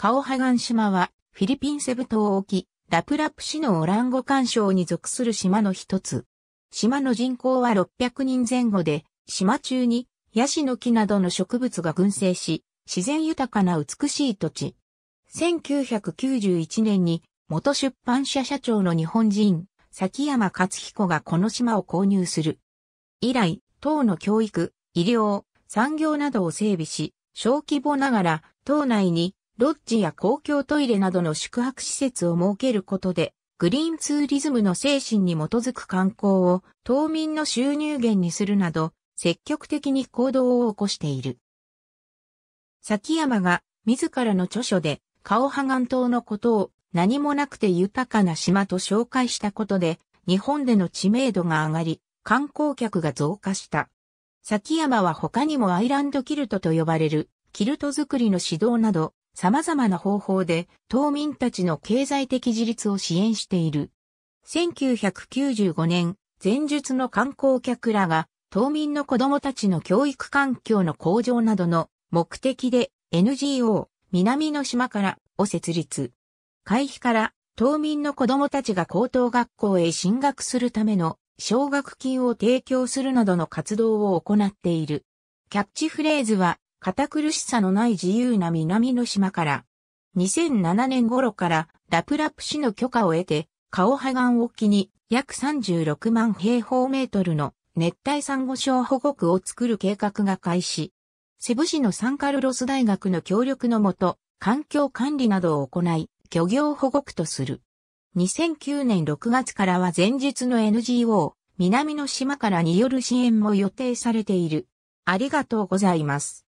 カオハガン島は、フィリピンセブ島沖、ラプラプ市のオランゴ干渉に属する島の一つ。島の人口は600人前後で、島中に、ヤシの木などの植物が群生し、自然豊かな美しい土地。1991年に、元出版社社長の日本人、崎山勝彦がこの島を購入する。以来、島の教育、医療、産業などを整備し、小規模ながら、島内にロッジや公共トイレなどの宿泊施設を設けることで、グリーンツーリズムの精神に基づく観光を島民の収入源にするなど、積極的に行動を起こしている。崎山が自らの著書で、カオハガン島のことを何もなくて豊かな島と紹介したことで、日本での知名度が上がり、観光客が増加した。崎山は他にもアイランドキルトと呼ばれる、キルト作りの指導など、様々な方法で島民たちの経済的自立を支援している。1995年、前述の観光客らが島民の子供たちの教育環境の向上などの目的で NGO 南の島からを設立。会費から島民の子供たちが高等学校へ進学するための奨学金を提供するなどの活動を行っている。キャッチフレーズは堅苦しさのない自由な南の島から、2007年頃からラプラップ市の許可を得て、カオハガン沖に約36万平方メートルの熱帯珊瑚礁保護区を作る計画が開始。セブ市のサンカルロス大学の協力のもと、環境管理などを行い、漁業保護区とする。2009年6月からは前日の NGO、南の島からによる支援も予定されている。ありがとうございます。